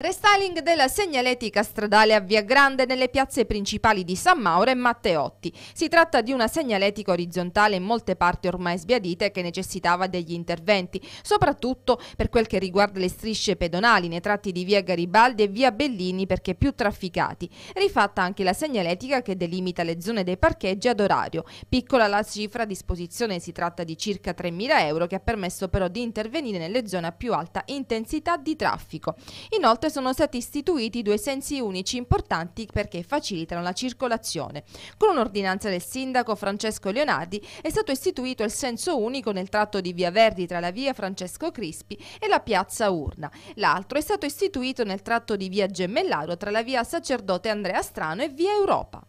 Restyling della segnaletica stradale a Via Grande nelle piazze principali di San Mauro e Matteotti. Si tratta di una segnaletica orizzontale in molte parti ormai sbiadite che necessitava degli interventi, soprattutto per quel che riguarda le strisce pedonali nei tratti di Via Garibaldi e Via Bellini perché più trafficati. Rifatta anche la segnaletica che delimita le zone dei parcheggi ad orario. Piccola la cifra a disposizione, si tratta di circa 3.000 euro che ha permesso però di intervenire nelle zone a più alta intensità di traffico. Inoltre sono stati istituiti due sensi unici importanti perché facilitano la circolazione. Con un'ordinanza del sindaco Francesco Leonardi è stato istituito il senso unico nel tratto di Via Verdi tra la via Francesco Crispi e la piazza Urna. L'altro è stato istituito nel tratto di Via Gemellaro tra la via Sacerdote Andrea Strano e via Europa.